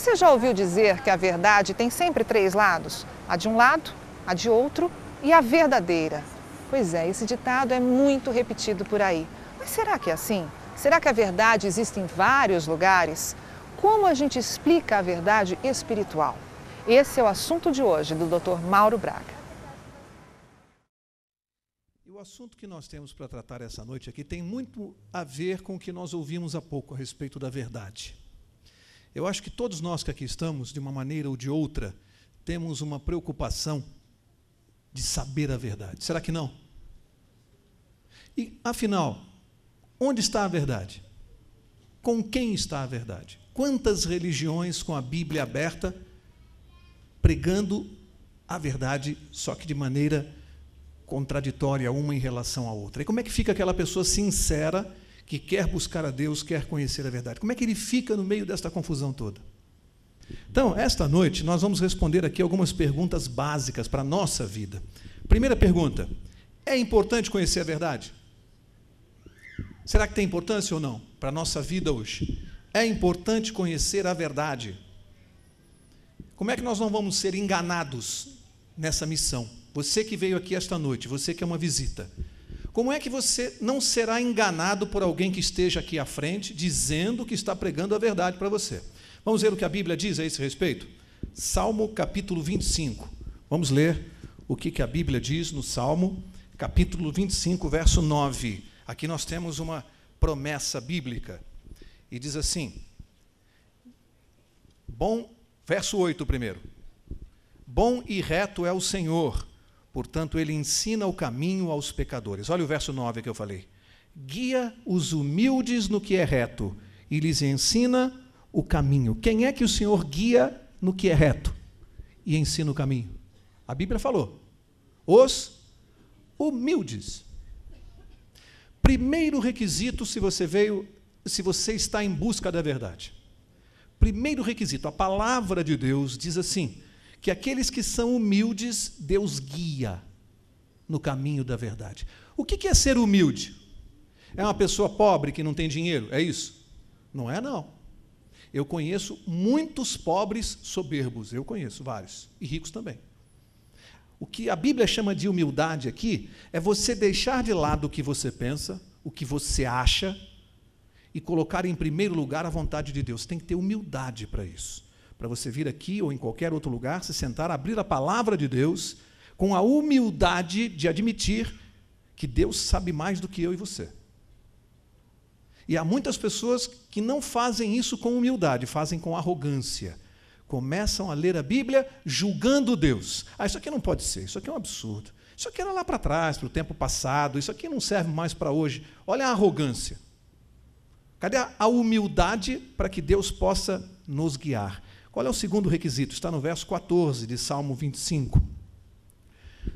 Você já ouviu dizer que a verdade tem sempre três lados? A de um lado, a de outro e a verdadeira. Pois é, esse ditado é muito repetido por aí. Mas será que é assim? Será que a verdade existe em vários lugares? Como a gente explica a verdade espiritual? Esse é o assunto de hoje do Dr. Mauro Braga. O assunto que nós temos para tratar essa noite aqui tem muito a ver com o que nós ouvimos há pouco a respeito da verdade. Eu acho que todos nós que aqui estamos, de uma maneira ou de outra, temos uma preocupação de saber a verdade. Será que não? E, afinal, onde está a verdade? Com quem está a verdade? Quantas religiões com a Bíblia aberta pregando a verdade, só que de maneira contraditória uma em relação à outra? E como é que fica aquela pessoa sincera que quer buscar a Deus, quer conhecer a verdade. Como é que ele fica no meio desta confusão toda? Então, esta noite, nós vamos responder aqui algumas perguntas básicas para a nossa vida. Primeira pergunta: é importante conhecer a verdade? Será que tem importância ou não para a nossa vida hoje? É importante conhecer a verdade. Como é que nós não vamos ser enganados nessa missão? Você que veio aqui esta noite, você que é uma visita, como é que você não será enganado por alguém que esteja aqui à frente dizendo que está pregando a verdade para você? Vamos ver o que a Bíblia diz a esse respeito? Salmo capítulo 25. Vamos ler o que, que a Bíblia diz no Salmo capítulo 25, verso 9. Aqui nós temos uma promessa bíblica. E diz assim: Bom, verso 8 primeiro. Bom e reto é o Senhor Portanto, ele ensina o caminho aos pecadores. Olha o verso 9 que eu falei. Guia os humildes no que é reto e lhes ensina o caminho. Quem é que o Senhor guia no que é reto e ensina o caminho? A Bíblia falou. Os humildes. Primeiro requisito se você veio, se você está em busca da verdade. Primeiro requisito, a palavra de Deus diz assim: que aqueles que são humildes, Deus guia no caminho da verdade. O que é ser humilde? É uma pessoa pobre que não tem dinheiro? É isso? Não é, não. Eu conheço muitos pobres soberbos, eu conheço vários, e ricos também. O que a Bíblia chama de humildade aqui é você deixar de lado o que você pensa, o que você acha, e colocar em primeiro lugar a vontade de Deus. Tem que ter humildade para isso para você vir aqui ou em qualquer outro lugar, se sentar, abrir a palavra de Deus com a humildade de admitir que Deus sabe mais do que eu e você. E há muitas pessoas que não fazem isso com humildade, fazem com arrogância. Começam a ler a Bíblia julgando Deus. Ah, isso aqui não pode ser, isso aqui é um absurdo. Isso aqui era lá para trás, para o tempo passado, isso aqui não serve mais para hoje. Olha a arrogância. Cadê a humildade para que Deus possa nos guiar? Qual é o segundo requisito? Está no verso 14 de Salmo 25.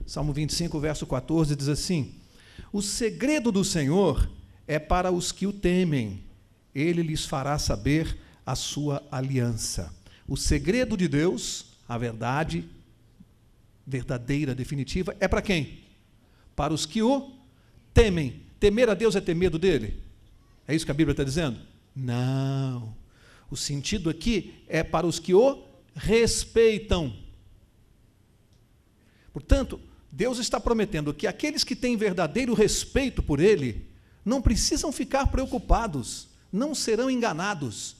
Salmo 25, verso 14 diz assim: O segredo do Senhor é para os que o temem, ele lhes fará saber a sua aliança. O segredo de Deus, a verdade verdadeira, definitiva, é para quem? Para os que o temem. Temer a Deus é ter medo dele? É isso que a Bíblia está dizendo? Não. O sentido aqui é para os que o respeitam. Portanto, Deus está prometendo que aqueles que têm verdadeiro respeito por Ele não precisam ficar preocupados, não serão enganados,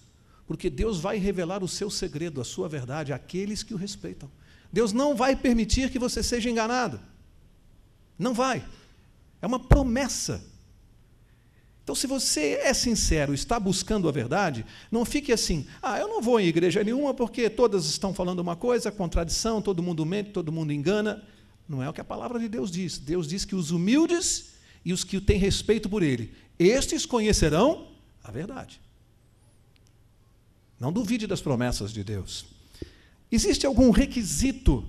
porque Deus vai revelar o seu segredo, a sua verdade, àqueles que o respeitam. Deus não vai permitir que você seja enganado. Não vai. É uma promessa então, se você é sincero, está buscando a verdade, não fique assim, ah, eu não vou em igreja nenhuma porque todas estão falando uma coisa, contradição, todo mundo mente, todo mundo engana. Não é o que a palavra de Deus diz. Deus diz que os humildes e os que têm respeito por Ele, estes conhecerão a verdade. Não duvide das promessas de Deus. Existe algum requisito,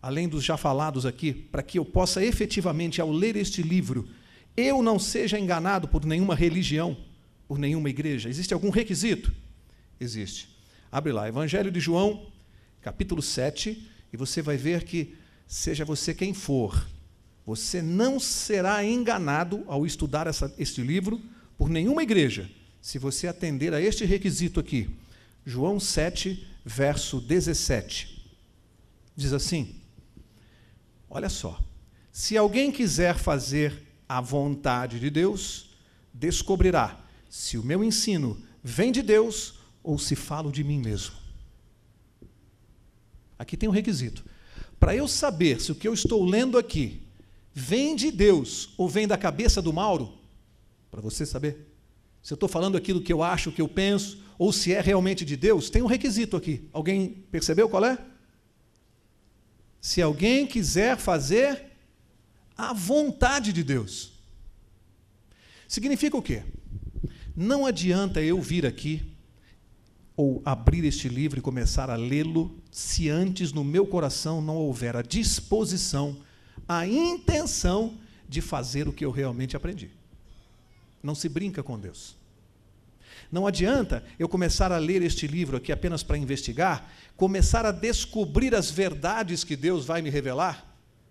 além dos já falados aqui, para que eu possa efetivamente, ao ler este livro, eu não seja enganado por nenhuma religião, por nenhuma igreja. Existe algum requisito? Existe. Abre lá, Evangelho de João, capítulo 7, e você vai ver que, seja você quem for, você não será enganado ao estudar essa, este livro por nenhuma igreja, se você atender a este requisito aqui. João 7, verso 17. Diz assim: Olha só. Se alguém quiser fazer a vontade de Deus, descobrirá se o meu ensino vem de Deus ou se falo de mim mesmo. Aqui tem um requisito. Para eu saber se o que eu estou lendo aqui vem de Deus ou vem da cabeça do Mauro, para você saber, se eu estou falando aquilo que eu acho, que eu penso, ou se é realmente de Deus, tem um requisito aqui. Alguém percebeu qual é? Se alguém quiser fazer a vontade de Deus. Significa o quê? Não adianta eu vir aqui ou abrir este livro e começar a lê-lo se antes no meu coração não houver a disposição, a intenção de fazer o que eu realmente aprendi. Não se brinca com Deus. Não adianta eu começar a ler este livro aqui apenas para investigar, começar a descobrir as verdades que Deus vai me revelar,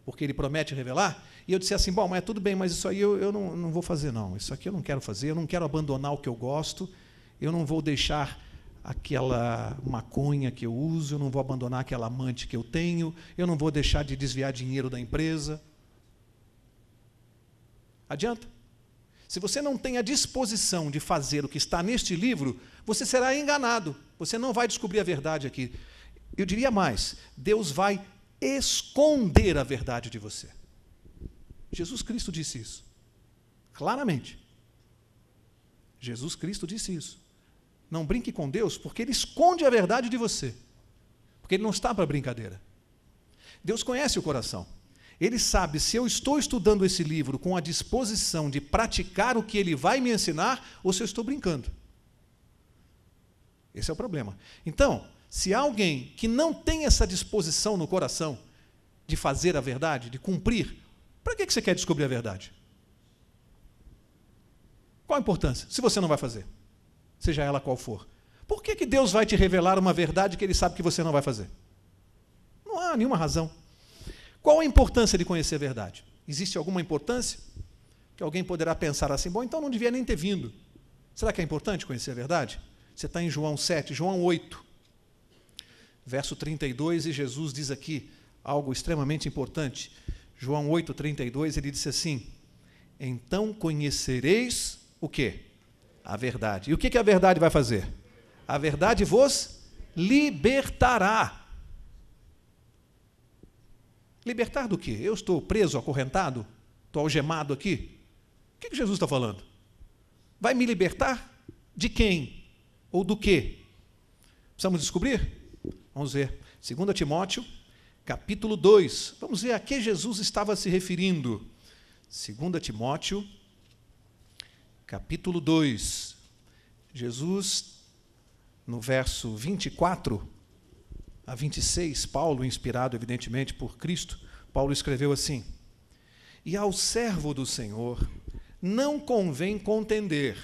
porque Ele promete revelar, e eu disse assim: bom, mas tudo bem, mas isso aí eu, eu não, não vou fazer, não. Isso aqui eu não quero fazer, eu não quero abandonar o que eu gosto, eu não vou deixar aquela maconha que eu uso, eu não vou abandonar aquela amante que eu tenho, eu não vou deixar de desviar dinheiro da empresa. Adianta? Se você não tem a disposição de fazer o que está neste livro, você será enganado. Você não vai descobrir a verdade aqui. Eu diria mais: Deus vai esconder a verdade de você. Jesus Cristo disse isso. Claramente. Jesus Cristo disse isso. Não brinque com Deus, porque Ele esconde a verdade de você. Porque Ele não está para brincadeira. Deus conhece o coração. Ele sabe se eu estou estudando esse livro com a disposição de praticar o que ele vai me ensinar ou se eu estou brincando. Esse é o problema. Então, se há alguém que não tem essa disposição no coração de fazer a verdade, de cumprir para que você quer descobrir a verdade? Qual a importância? Se você não vai fazer, seja ela qual for. Por que, que Deus vai te revelar uma verdade que ele sabe que você não vai fazer? Não há nenhuma razão. Qual a importância de conhecer a verdade? Existe alguma importância? Que alguém poderá pensar assim, bom, então não devia nem ter vindo. Será que é importante conhecer a verdade? Você está em João 7, João 8, verso 32, e Jesus diz aqui algo extremamente importante. João 8:32, ele disse assim: "Então conhecereis o quê? A verdade. E o que que a verdade vai fazer? A verdade vos libertará. Libertar do quê? Eu estou preso, acorrentado? Estou algemado aqui? O que, que Jesus está falando? Vai me libertar de quem? Ou do quê? Precisamos descobrir? Vamos ver. 2 Timóteo capítulo 2. Vamos ver a que Jesus estava se referindo. 2 Timóteo, capítulo 2. Jesus, no verso 24 a 26, Paulo, inspirado evidentemente por Cristo, Paulo escreveu assim: E ao servo do Senhor não convém contender,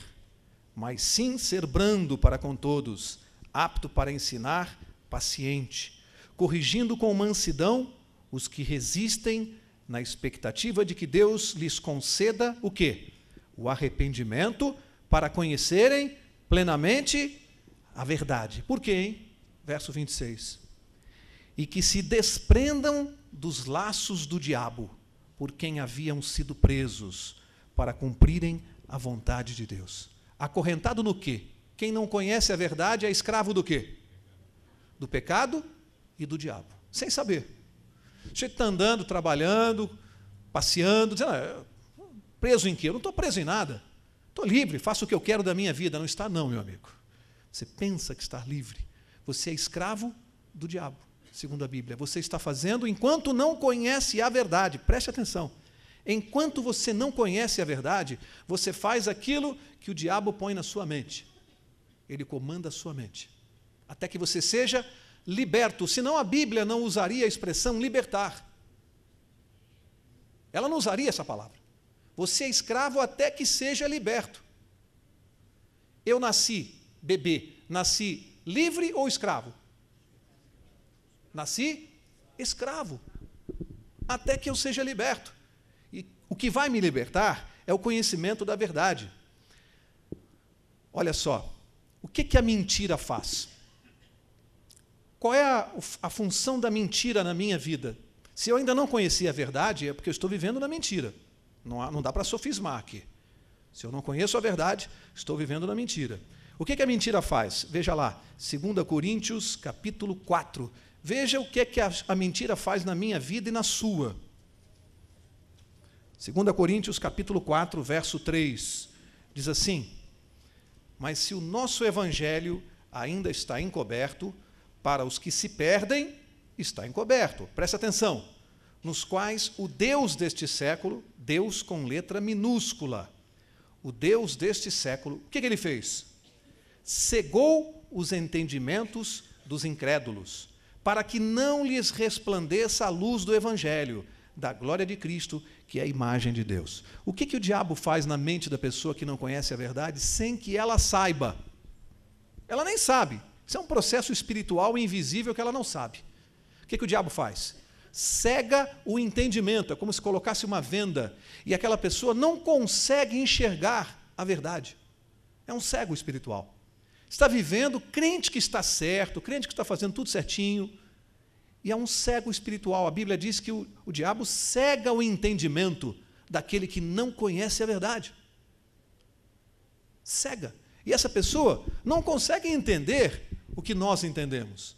mas sim ser brando para com todos, apto para ensinar, paciente corrigindo com mansidão os que resistem na expectativa de que Deus lhes conceda o quê? O arrependimento para conhecerem plenamente a verdade. Por quê, hein? Verso 26. E que se desprendam dos laços do diabo, por quem haviam sido presos, para cumprirem a vontade de Deus. Acorrentado no quê? Quem não conhece a verdade é escravo do quê? Do pecado e do diabo, sem saber. Você está andando, trabalhando, passeando, dizendo, ah, preso em quê? Eu não estou preso em nada. Estou livre, faço o que eu quero da minha vida. Não está, não, meu amigo. Você pensa que está livre. Você é escravo do diabo, segundo a Bíblia. Você está fazendo enquanto não conhece a verdade. Preste atenção. Enquanto você não conhece a verdade, você faz aquilo que o diabo põe na sua mente. Ele comanda a sua mente. Até que você seja liberto, senão a Bíblia não usaria a expressão libertar. Ela não usaria essa palavra. Você é escravo até que seja liberto. Eu nasci bebê, nasci livre ou escravo? Nasci escravo, até que eu seja liberto. E o que vai me libertar é o conhecimento da verdade. Olha só, o que, que a mentira faz? qual é a, a função da mentira na minha vida? Se eu ainda não conhecia a verdade, é porque eu estou vivendo na mentira. Não, há, não dá para sofismar aqui. Se eu não conheço a verdade, estou vivendo na mentira. O que, que a mentira faz? Veja lá, 2 Coríntios, capítulo 4. Veja o que, que a, a mentira faz na minha vida e na sua. 2 Coríntios, capítulo 4, verso 3. Diz assim: Mas se o nosso evangelho ainda está encoberto, para os que se perdem, está encoberto. Preste atenção. Nos quais o Deus deste século, Deus com letra minúscula, o Deus deste século, o que, que ele fez? Cegou os entendimentos dos incrédulos, para que não lhes resplandeça a luz do Evangelho, da glória de Cristo, que é a imagem de Deus. O que, que o diabo faz na mente da pessoa que não conhece a verdade sem que ela saiba? Ela nem sabe, isso é um processo espiritual invisível que ela não sabe. O que, que o diabo faz? cega o entendimento, é como se colocasse uma venda, e aquela pessoa não consegue enxergar a verdade. É um cego espiritual. Está vivendo crente que está certo, crente que está fazendo tudo certinho, e é um cego espiritual. A Bíblia diz que o, o diabo cega o entendimento daquele que não conhece a verdade. Cega. E essa pessoa não consegue entender o que nós entendemos.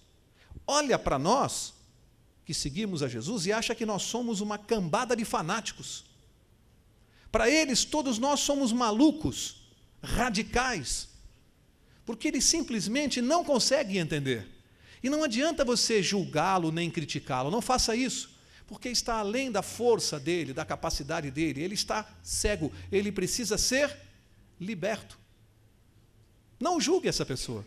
Olha para nós, que seguimos a Jesus, e acha que nós somos uma cambada de fanáticos. Para eles, todos nós somos malucos, radicais, porque eles simplesmente não conseguem entender. E não adianta você julgá-lo nem criticá-lo, não faça isso, porque está além da força dele, da capacidade dele, ele está cego, ele precisa ser liberto. Não julgue essa pessoa.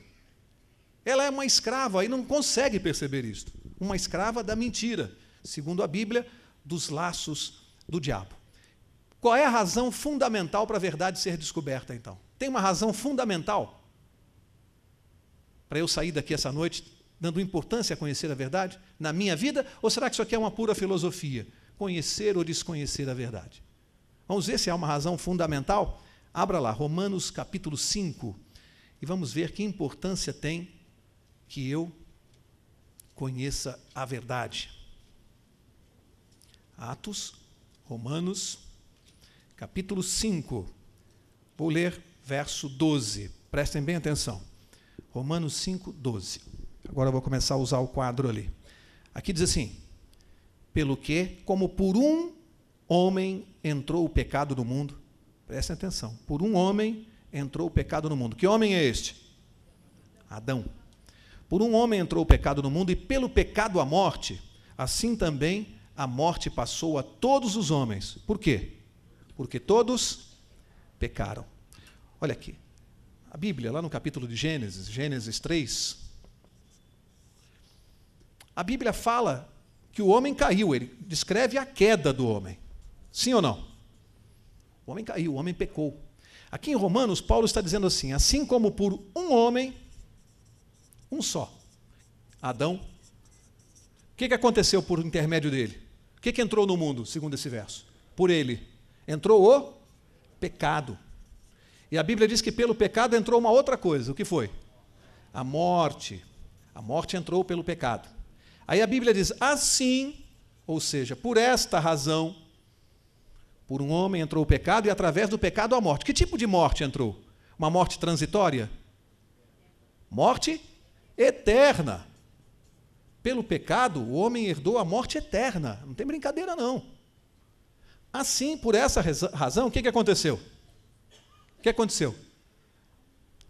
Ela é uma escrava e não consegue perceber isto. Uma escrava da mentira, segundo a Bíblia, dos laços do diabo. Qual é a razão fundamental para a verdade ser descoberta, então? Tem uma razão fundamental para eu sair daqui essa noite dando importância a conhecer a verdade na minha vida? Ou será que isso aqui é uma pura filosofia? Conhecer ou desconhecer a verdade? Vamos ver se há uma razão fundamental? Abra lá, Romanos capítulo 5, e vamos ver que importância tem que eu conheça a verdade. Atos, Romanos, capítulo 5. Vou ler verso 12. Prestem bem atenção. Romanos 5, 12. Agora eu vou começar a usar o quadro ali. Aqui diz assim: Pelo que, como por um homem entrou o pecado no mundo, prestem atenção, por um homem entrou o pecado no mundo. Que homem é este? Adão. Por um homem entrou o pecado no mundo, e pelo pecado a morte. Assim também a morte passou a todos os homens. Por quê? Porque todos pecaram. Olha aqui. A Bíblia, lá no capítulo de Gênesis, Gênesis 3, a Bíblia fala que o homem caiu, ele descreve a queda do homem. Sim ou não? O homem caiu, o homem pecou. Aqui em Romanos, Paulo está dizendo assim: assim como por um homem um só. Adão. O que, que aconteceu por intermédio dele? O que, que entrou no mundo, segundo esse verso? Por ele. Entrou o pecado. E a Bíblia diz que pelo pecado entrou uma outra coisa. O que foi? A morte. A morte entrou pelo pecado. Aí a Bíblia diz: assim, ou seja, por esta razão, por um homem entrou o pecado e através do pecado a morte. Que tipo de morte entrou? Uma morte transitória? Morte eterna. Pelo pecado, o homem herdou a morte eterna. Não tem brincadeira, não. Assim, por essa razão, o que, que aconteceu? O que aconteceu?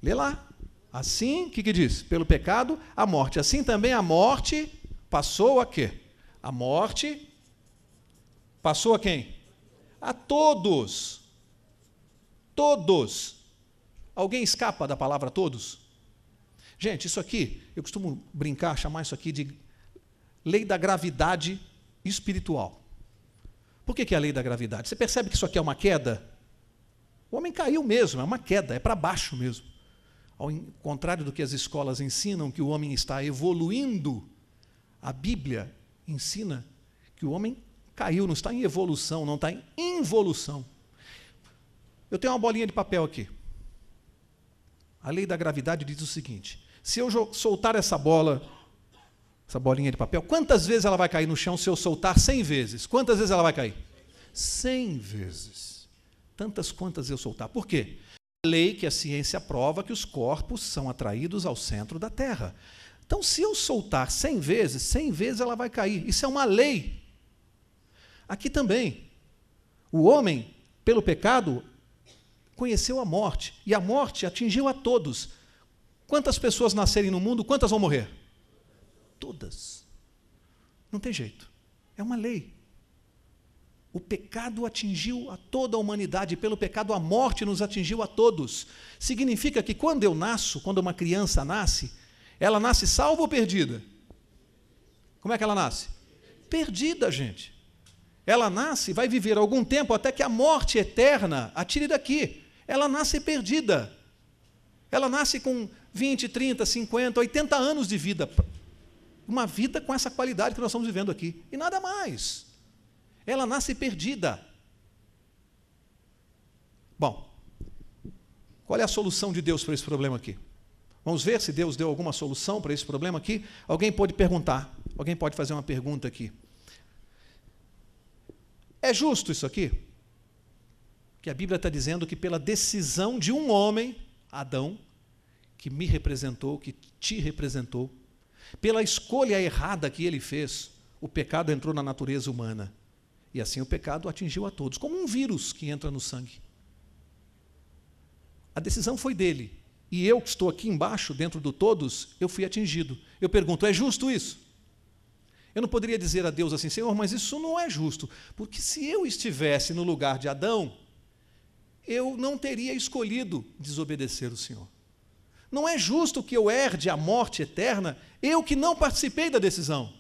Lê lá. Assim, o que, que diz? Pelo pecado, a morte. Assim também a morte passou a quê? A morte passou a quem? A todos. Todos. Alguém escapa da palavra todos? Gente, isso aqui, eu costumo brincar, chamar isso aqui de lei da gravidade espiritual. Por que, que é a lei da gravidade? Você percebe que isso aqui é uma queda? O homem caiu mesmo, é uma queda, é para baixo mesmo. Ao contrário do que as escolas ensinam, que o homem está evoluindo, a Bíblia ensina que o homem caiu, não está em evolução, não está em involução. Eu tenho uma bolinha de papel aqui. A lei da gravidade diz o seguinte: se eu soltar essa bola, essa bolinha de papel, quantas vezes ela vai cair no chão se eu soltar 100 vezes? Quantas vezes ela vai cair? 100 vezes. Tantas quantas eu soltar. Por quê? A lei que a ciência prova que os corpos são atraídos ao centro da Terra. Então, se eu soltar 100 vezes, 100 vezes ela vai cair. Isso é uma lei. Aqui também. O homem, pelo pecado, conheceu a morte. E a morte atingiu a todos Quantas pessoas nascerem no mundo, quantas vão morrer? Todas. Não tem jeito. É uma lei. O pecado atingiu a toda a humanidade, pelo pecado a morte nos atingiu a todos. Significa que quando eu nasço, quando uma criança nasce, ela nasce salva ou perdida? Como é que ela nasce? Perdida, gente. Ela nasce, vai viver algum tempo até que a morte eterna a tire daqui. Ela nasce perdida. Ela nasce com 20, 30, 50, 80 anos de vida. Uma vida com essa qualidade que nós estamos vivendo aqui. E nada mais. Ela nasce perdida. Bom, qual é a solução de Deus para esse problema aqui? Vamos ver se Deus deu alguma solução para esse problema aqui. Alguém pode perguntar, alguém pode fazer uma pergunta aqui. É justo isso aqui? Que a Bíblia está dizendo que pela decisão de um homem, Adão, que me representou, que te representou, pela escolha errada que ele fez, o pecado entrou na natureza humana. E assim o pecado atingiu a todos, como um vírus que entra no sangue. A decisão foi dele. E eu que estou aqui embaixo, dentro do todos, eu fui atingido. Eu pergunto: é justo isso? Eu não poderia dizer a Deus assim, Senhor, mas isso não é justo, porque se eu estivesse no lugar de Adão, eu não teria escolhido desobedecer o Senhor. Não é justo que eu herde a morte eterna, eu que não participei da decisão.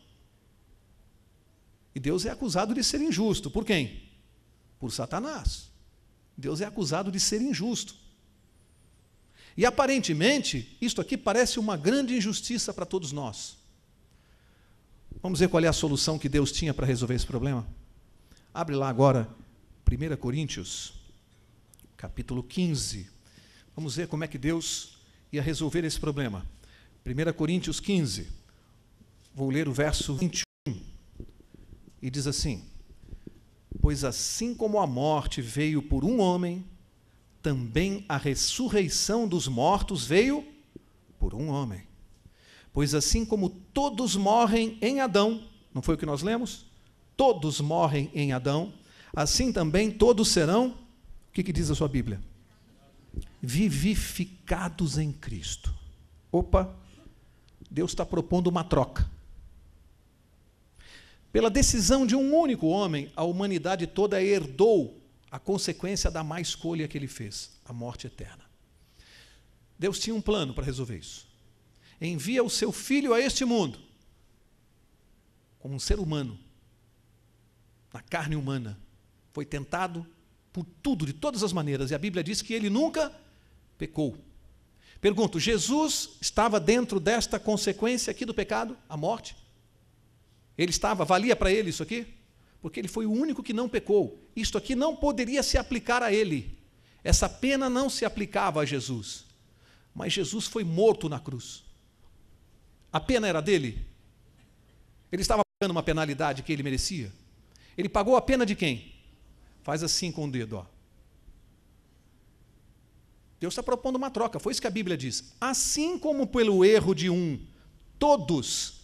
E Deus é acusado de ser injusto. Por quem? Por Satanás. Deus é acusado de ser injusto. E aparentemente, isto aqui parece uma grande injustiça para todos nós. Vamos ver qual é a solução que Deus tinha para resolver esse problema? Abre lá agora 1 Coríntios capítulo 15. Vamos ver como é que Deus ia resolver esse problema. 1 Coríntios 15, vou ler o verso 21, e diz assim: Pois assim como a morte veio por um homem, também a ressurreição dos mortos veio por um homem. Pois assim como todos morrem em Adão, não foi o que nós lemos? Todos morrem em Adão, assim também todos serão que, que diz a sua Bíblia? Vivificados em Cristo. Opa, Deus está propondo uma troca. Pela decisão de um único homem, a humanidade toda herdou a consequência da má escolha que ele fez, a morte eterna. Deus tinha um plano para resolver isso. Envia o seu filho a este mundo, como um ser humano, na carne humana. Foi tentado, por tudo, de todas as maneiras. E a Bíblia diz que ele nunca pecou. Pergunto: Jesus estava dentro desta consequência aqui do pecado, a morte? Ele estava, valia para ele isso aqui? Porque ele foi o único que não pecou. Isto aqui não poderia se aplicar a ele. Essa pena não se aplicava a Jesus. Mas Jesus foi morto na cruz. A pena era dele? Ele estava pagando uma penalidade que ele merecia? Ele pagou a pena de quem? Faz assim com o dedo, ó. Deus está propondo uma troca, foi isso que a Bíblia diz. Assim como pelo erro de um, todos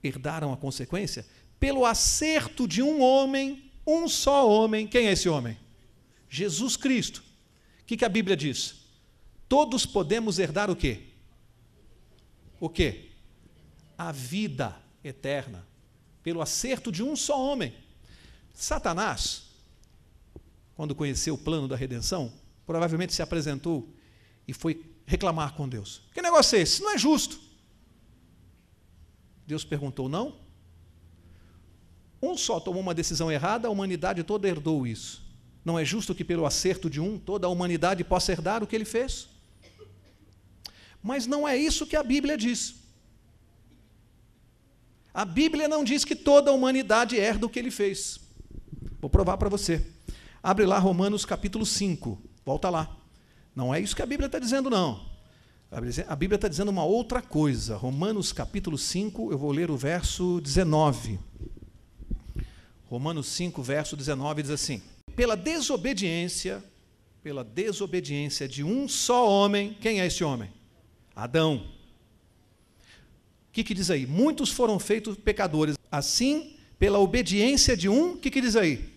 herdaram a consequência, pelo acerto de um homem, um só homem, quem é esse homem? Jesus Cristo. O que, que a Bíblia diz? Todos podemos herdar o quê? O quê? A vida eterna, pelo acerto de um só homem. Satanás quando conheceu o plano da redenção, provavelmente se apresentou e foi reclamar com Deus. Que negócio é esse? Isso não é justo. Deus perguntou: não? Um só tomou uma decisão errada, a humanidade toda herdou isso. Não é justo que, pelo acerto de um, toda a humanidade possa herdar o que ele fez? Mas não é isso que a Bíblia diz. A Bíblia não diz que toda a humanidade herda o que ele fez. Vou provar para você. Abre lá Romanos capítulo 5. Volta lá. Não é isso que a Bíblia está dizendo, não. A Bíblia está dizendo uma outra coisa. Romanos capítulo 5, eu vou ler o verso 19. Romanos 5, verso 19 diz assim: Pela desobediência, pela desobediência de um só homem, quem é esse homem? Adão. O que, que diz aí? Muitos foram feitos pecadores. Assim, pela obediência de um, o que, que diz aí?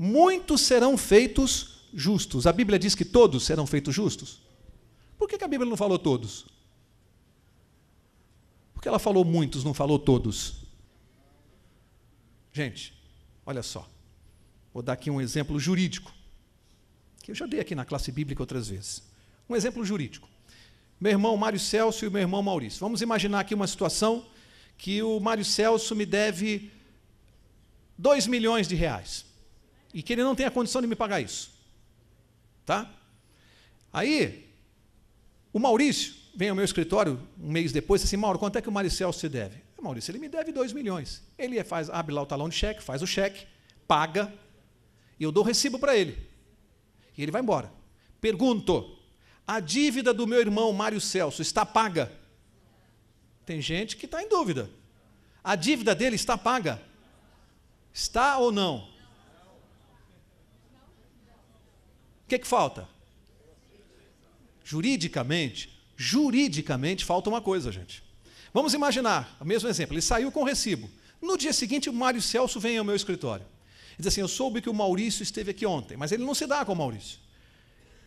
muitos serão feitos justos. A Bíblia diz que todos serão feitos justos. Por que a Bíblia não falou todos? Porque ela falou muitos, não falou todos. Gente, olha só. Vou dar aqui um exemplo jurídico, que eu já dei aqui na classe bíblica outras vezes. Um exemplo jurídico. Meu irmão Mário Celso e meu irmão Maurício. Vamos imaginar aqui uma situação que o Mário Celso me deve 2 milhões de reais e que ele não tem a condição de me pagar isso. Tá? Aí, o Maurício vem ao meu escritório um mês depois e assim, Mauro, quanto é que o Maricel se deve? Maurício, ele me deve 2 milhões. Ele é, faz, abre lá o talão de cheque, faz o cheque, paga, e eu dou o recibo para ele. E ele vai embora. Pergunto, a dívida do meu irmão Mário Celso está paga? Tem gente que está em dúvida. A dívida dele está paga? Está ou não? que, que falta? Juridicamente, juridicamente falta uma coisa, gente. Vamos imaginar, o mesmo exemplo, ele saiu com o recibo. No dia seguinte, o Mário Celso vem ao meu escritório. Ele diz assim: Eu soube que o Maurício esteve aqui ontem, mas ele não se dá com o Maurício.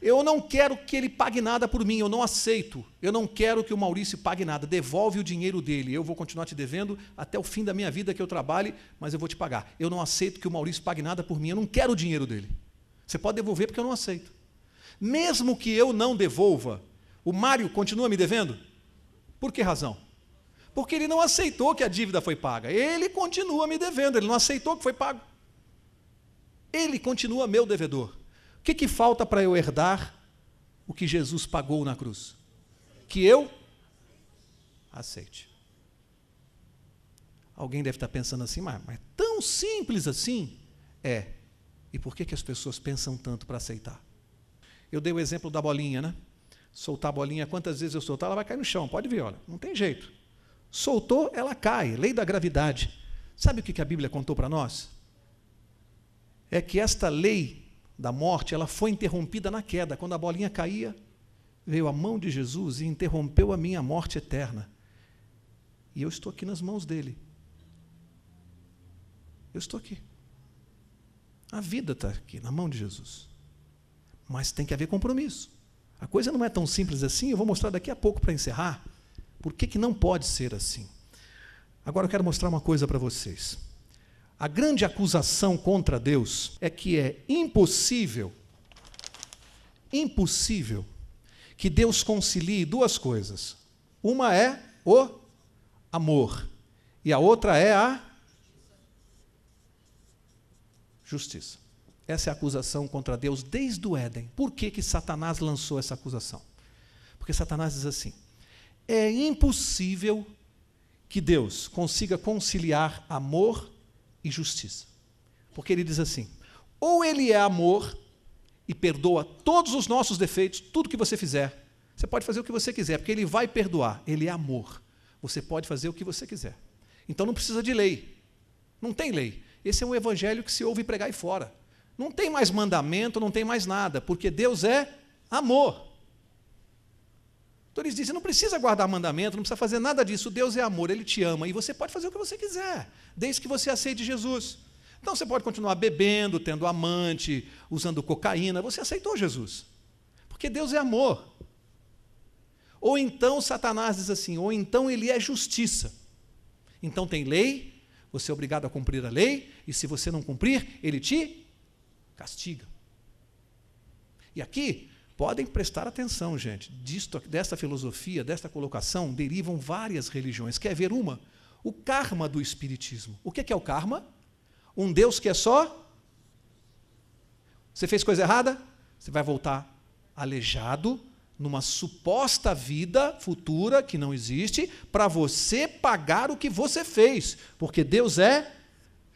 Eu não quero que ele pague nada por mim, eu não aceito. Eu não quero que o Maurício pague nada. Devolve o dinheiro dele. Eu vou continuar te devendo até o fim da minha vida que eu trabalhe, mas eu vou te pagar. Eu não aceito que o Maurício pague nada por mim, eu não quero o dinheiro dele. Você pode devolver porque eu não aceito. Mesmo que eu não devolva, o Mário continua me devendo? Por que razão? Porque ele não aceitou que a dívida foi paga. Ele continua me devendo, ele não aceitou que foi pago. Ele continua meu devedor. O que, que falta para eu herdar o que Jesus pagou na cruz? Que eu aceite. Alguém deve estar pensando assim, mas, mas tão simples assim? É. E por que, que as pessoas pensam tanto para aceitar? Eu dei o exemplo da bolinha, né? Soltar a bolinha, quantas vezes eu soltar, ela vai cair no chão. Pode ver, olha, não tem jeito. Soltou, ela cai, lei da gravidade. Sabe o que a Bíblia contou para nós? É que esta lei da morte, ela foi interrompida na queda. Quando a bolinha caía, veio a mão de Jesus e interrompeu a minha morte eterna. E eu estou aqui nas mãos dele. Eu estou aqui. A vida está aqui, na mão de Jesus. Mas tem que haver compromisso. A coisa não é tão simples assim, eu vou mostrar daqui a pouco para encerrar. Por que, que não pode ser assim? Agora eu quero mostrar uma coisa para vocês. A grande acusação contra Deus é que é impossível, impossível, que Deus concilie duas coisas. Uma é o amor, e a outra é a justiça. Essa é a acusação contra Deus desde o Éden. Por que, que Satanás lançou essa acusação? Porque Satanás diz assim: é impossível que Deus consiga conciliar amor e justiça. Porque ele diz assim: ou ele é amor e perdoa todos os nossos defeitos, tudo que você fizer. Você pode fazer o que você quiser, porque ele vai perdoar. Ele é amor. Você pode fazer o que você quiser. Então não precisa de lei. Não tem lei. Esse é um evangelho que se ouve pregar aí fora. Não tem mais mandamento, não tem mais nada, porque Deus é amor. Então eles dizem: não precisa guardar mandamento, não precisa fazer nada disso. Deus é amor, Ele te ama e você pode fazer o que você quiser, desde que você aceite Jesus. Então você pode continuar bebendo, tendo amante, usando cocaína. Você aceitou Jesus, porque Deus é amor. Ou então Satanás diz assim: ou então ele é justiça. Então tem lei, você é obrigado a cumprir a lei, e se você não cumprir, ele te castiga. E aqui, podem prestar atenção, gente, disto, desta filosofia, desta colocação, derivam várias religiões. Quer ver uma? O karma do Espiritismo. O que é, que é o karma? Um Deus que é só. Você fez coisa errada? Você vai voltar aleijado numa suposta vida futura que não existe, para você pagar o que você fez, porque Deus é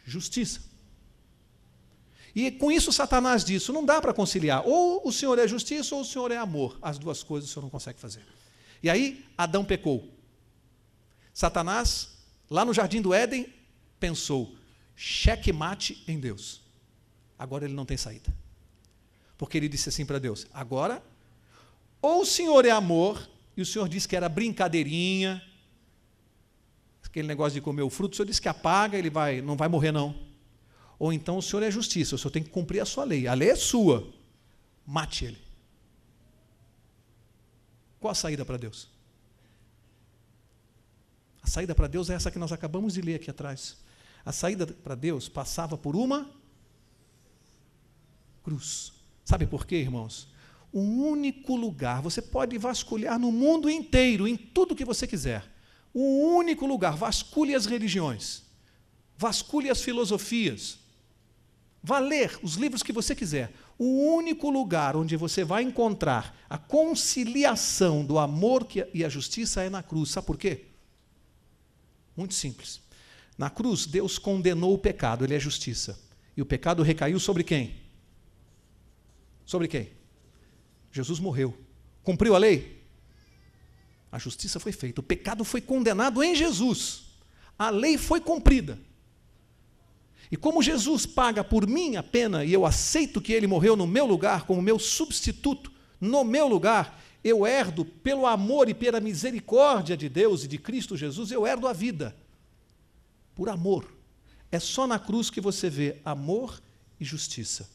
justiça. E com isso Satanás disse: não dá para conciliar. Ou o Senhor é justiça ou o Senhor é amor. As duas coisas o Senhor não consegue fazer. E aí Adão pecou. Satanás, lá no jardim do Éden, pensou: cheque-mate em Deus. Agora ele não tem saída. Porque ele disse assim para Deus: agora ou o Senhor é amor, e o Senhor disse que era brincadeirinha, aquele negócio de comer o fruto, o Senhor disse que apaga, ele vai, não vai morrer, não. Ou então o Senhor é justiça, o Senhor tem que cumprir a sua lei. A lei é sua. Mate ele. Qual a saída para Deus? A saída para Deus é essa que nós acabamos de ler aqui atrás. A saída para Deus passava por uma cruz. Sabe por quê, irmãos? um único lugar. Você pode vasculhar no mundo inteiro, em tudo que você quiser. Um único lugar. Vasculhe as religiões. Vasculhe as filosofias. Vá ler os livros que você quiser. O único lugar onde você vai encontrar a conciliação do amor e a justiça é na cruz. Sabe por quê? Muito simples. Na cruz, Deus condenou o pecado, ele é justiça. E o pecado recaiu sobre quem? Sobre quem? Jesus morreu. Cumpriu a lei? A justiça foi feita. O pecado foi condenado em Jesus. A lei foi cumprida. E como Jesus paga por mim a pena e eu aceito que ele morreu no meu lugar, como meu substituto, no meu lugar, eu herdo, pelo amor e pela misericórdia de Deus e de Cristo Jesus, eu herdo a vida. Por amor. É só na cruz que você vê amor e justiça.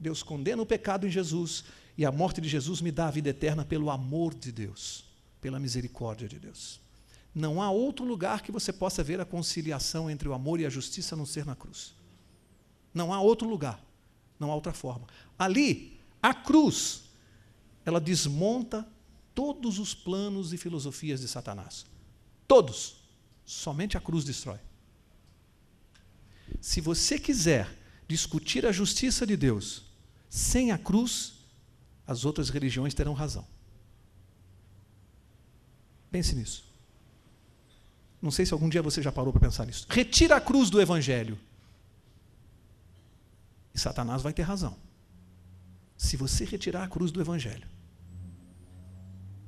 Deus condena o pecado em Jesus e a morte de Jesus me dá a vida eterna pelo amor de Deus, pela misericórdia de Deus. Não há outro lugar que você possa ver a conciliação entre o amor e a justiça a não ser na cruz. Não há outro lugar, não há outra forma. Ali, a cruz, ela desmonta todos os planos e filosofias de Satanás. Todos. Somente a cruz destrói. Se você quiser discutir a justiça de Deus sem a cruz, as outras religiões terão razão. Pense nisso. Não sei se algum dia você já parou para pensar nisso. Retira a cruz do evangelho. E Satanás vai ter razão. Se você retirar a cruz do evangelho.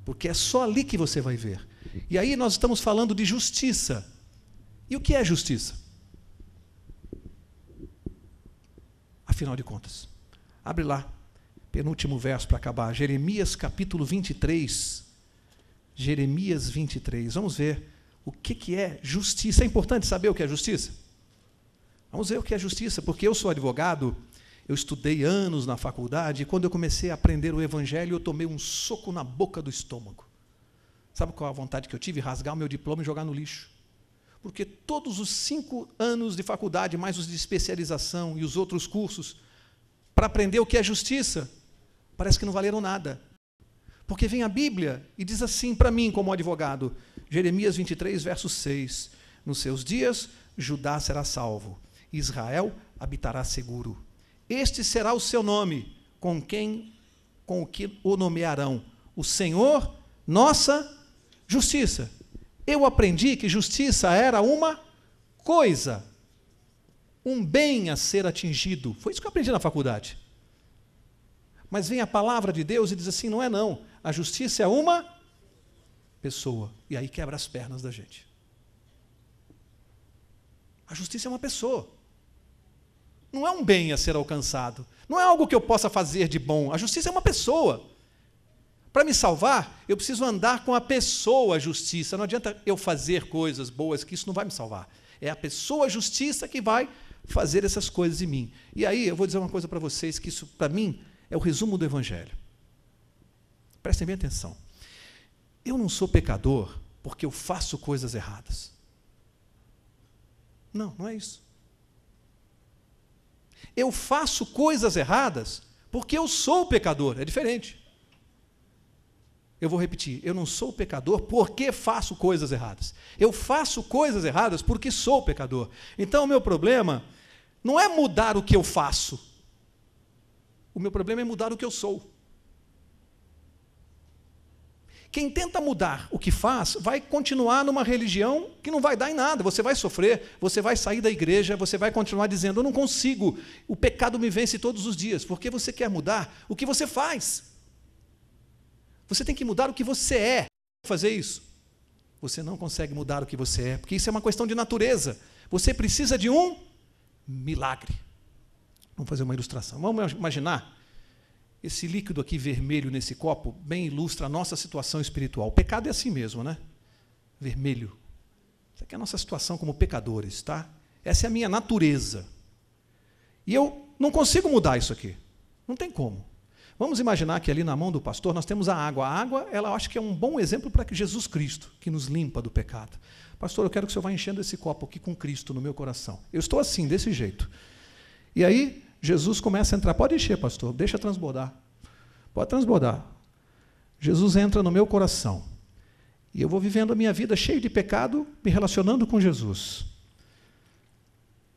Porque é só ali que você vai ver. E aí nós estamos falando de justiça. E o que é justiça? Afinal de contas, abre lá penúltimo verso para acabar, Jeremias capítulo 23. Jeremias 23. Vamos ver o que, que é justiça. É importante saber o que é justiça? Vamos ver o que é justiça, porque eu sou advogado, eu estudei anos na faculdade, e quando eu comecei a aprender o evangelho, eu tomei um soco na boca do estômago. Sabe qual é a vontade que eu tive? Rasgar o meu diploma e jogar no lixo porque todos os cinco anos de faculdade, mais os de especialização e os outros cursos, para aprender o que é justiça, parece que não valeram nada. Porque vem a Bíblia e diz assim para mim, como advogado, Jeremias 23, verso 6: Nos seus dias, Judá será salvo, Israel habitará seguro. Este será o seu nome, com quem, com o que o nomearão. O Senhor, nossa justiça. Eu aprendi que justiça era uma coisa, um bem a ser atingido. Foi isso que eu aprendi na faculdade. Mas vem a palavra de Deus e diz assim: não é não. A justiça é uma pessoa. E aí quebra as pernas da gente. A justiça é uma pessoa. Não é um bem a ser alcançado. Não é algo que eu possa fazer de bom. A justiça é uma pessoa. Para me salvar, eu preciso andar com a pessoa justiça. Não adianta eu fazer coisas boas, que isso não vai me salvar. É a pessoa justiça que vai fazer essas coisas em mim. E aí eu vou dizer uma coisa para vocês que isso, para mim, é o resumo do Evangelho. Prestem bem atenção. Eu não sou pecador porque eu faço coisas erradas. Não, não é isso. Eu faço coisas erradas porque eu sou pecador. É diferente. Eu vou repetir, eu não sou pecador porque faço coisas erradas. Eu faço coisas erradas porque sou pecador. Então o meu problema não é mudar o que eu faço. O meu problema é mudar o que eu sou. Quem tenta mudar o que faz, vai continuar numa religião que não vai dar em nada. Você vai sofrer, você vai sair da igreja, você vai continuar dizendo: Eu não consigo, o pecado me vence todos os dias. Porque você quer mudar o que você faz. Você tem que mudar o que você é. Para Fazer isso. Você não consegue mudar o que você é, porque isso é uma questão de natureza. Você precisa de um milagre. Vamos fazer uma ilustração. Vamos imaginar esse líquido aqui vermelho nesse copo bem ilustra a nossa situação espiritual. O pecado é assim mesmo, né? Vermelho. Essa aqui é a nossa situação como pecadores, tá? Essa é a minha natureza. E eu não consigo mudar isso aqui. Não tem como. Vamos imaginar que ali na mão do pastor nós temos a água. A água, ela acho que é um bom exemplo para que Jesus Cristo, que nos limpa do pecado. Pastor, eu quero que o senhor vá enchendo esse copo aqui com Cristo no meu coração. Eu estou assim, desse jeito. E aí, Jesus começa a entrar. Pode encher, pastor, deixa transbordar. Pode transbordar. Jesus entra no meu coração. E eu vou vivendo a minha vida cheio de pecado, me relacionando com Jesus.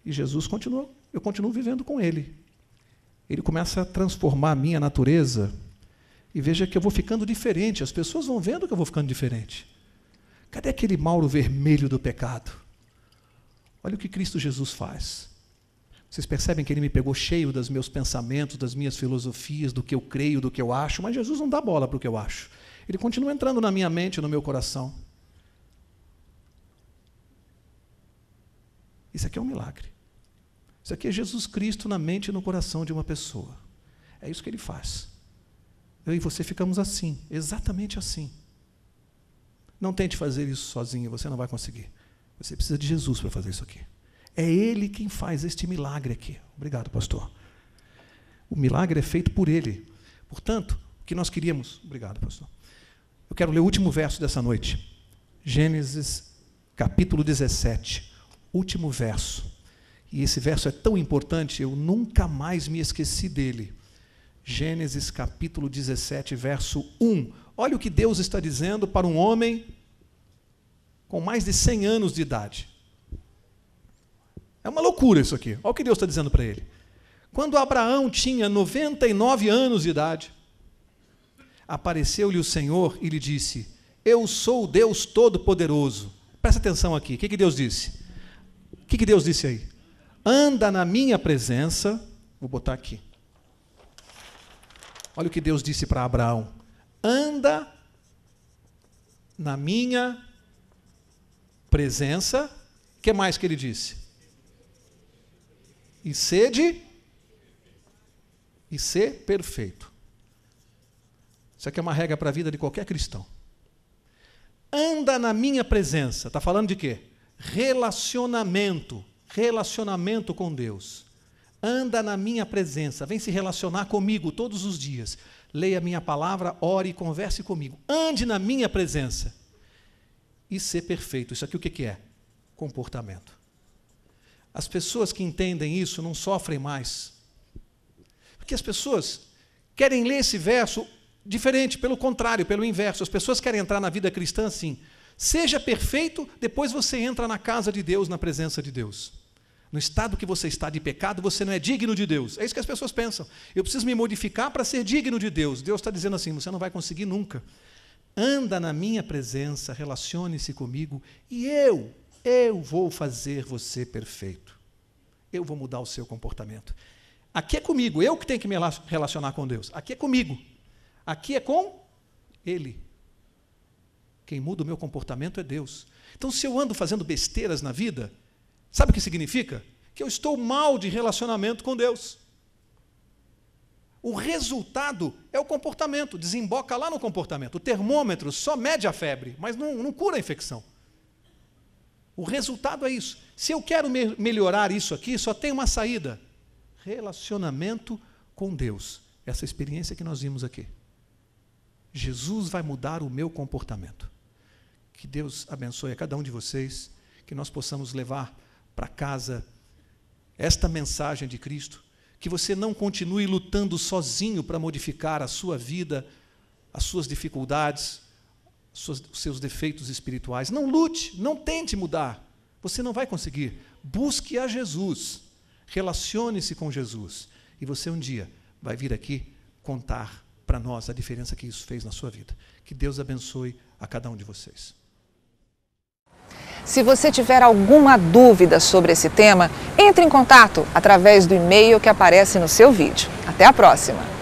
E Jesus continua, eu continuo vivendo com Ele. Ele começa a transformar a minha natureza. E veja que eu vou ficando diferente. As pessoas vão vendo que eu vou ficando diferente. Cadê aquele Mauro vermelho do pecado? Olha o que Cristo Jesus faz. Vocês percebem que ele me pegou cheio dos meus pensamentos, das minhas filosofias, do que eu creio, do que eu acho, mas Jesus não dá bola para o que eu acho. Ele continua entrando na minha mente, no meu coração. Isso aqui é um milagre. Isso aqui é Jesus Cristo na mente e no coração de uma pessoa. É isso que ele faz. Eu e você ficamos assim, exatamente assim. Não tente fazer isso sozinho, você não vai conseguir. Você precisa de Jesus para fazer isso aqui. É Ele quem faz este milagre aqui. Obrigado, pastor. O milagre é feito por Ele. Portanto, o que nós queríamos. Obrigado, pastor. Eu quero ler o último verso dessa noite. Gênesis, capítulo 17. Último verso. E esse verso é tão importante, eu nunca mais me esqueci dele. Gênesis capítulo 17, verso 1. Olha o que Deus está dizendo para um homem com mais de 100 anos de idade. É uma loucura isso aqui. Olha o que Deus está dizendo para ele. Quando Abraão tinha 99 anos de idade, apareceu-lhe o Senhor e lhe disse: Eu sou o Deus Todo-Poderoso. Presta atenção aqui. O que, que Deus disse? O que, que Deus disse aí? Anda na minha presença. Vou botar aqui. Olha o que Deus disse para Abraão: Anda na minha presença. O que mais que ele disse? e sede e ser perfeito. Isso aqui é uma regra para a vida de qualquer cristão. Anda na minha presença. Está falando de quê? Relacionamento. Relacionamento com Deus. Anda na minha presença. Vem se relacionar comigo todos os dias. Leia a minha palavra, ore e converse comigo. Ande na minha presença. E ser perfeito. Isso aqui o que é? Comportamento. As pessoas que entendem isso não sofrem mais. Porque as pessoas querem ler esse verso diferente, pelo contrário, pelo inverso. As pessoas querem entrar na vida cristã assim. Seja perfeito, depois você entra na casa de Deus, na presença de Deus. No estado que você está de pecado, você não é digno de Deus. É isso que as pessoas pensam. Eu preciso me modificar para ser digno de Deus. Deus está dizendo assim: você não vai conseguir nunca. Anda na minha presença, relacione-se comigo e eu eu vou fazer você perfeito. Eu vou mudar o seu comportamento. Aqui é comigo, eu que tenho que me relacionar com Deus. Aqui é comigo. Aqui é com Ele. Quem muda o meu comportamento é Deus. Então, se eu ando fazendo besteiras na vida, sabe o que significa? Que eu estou mal de relacionamento com Deus. O resultado é o comportamento, desemboca lá no comportamento. O termômetro só mede a febre, mas não, não cura a infecção. O resultado é isso. Se eu quero me melhorar isso aqui, só tem uma saída: relacionamento com Deus. Essa experiência que nós vimos aqui. Jesus vai mudar o meu comportamento. Que Deus abençoe a cada um de vocês, que nós possamos levar para casa esta mensagem de Cristo, que você não continue lutando sozinho para modificar a sua vida, as suas dificuldades os seus defeitos espirituais. Não lute, não tente mudar. Você não vai conseguir. Busque a Jesus. Relacione-se com Jesus. E você um dia vai vir aqui contar para nós a diferença que isso fez na sua vida. Que Deus abençoe a cada um de vocês. Se você tiver alguma dúvida sobre esse tema, entre em contato através do e-mail que aparece no seu vídeo. Até a próxima!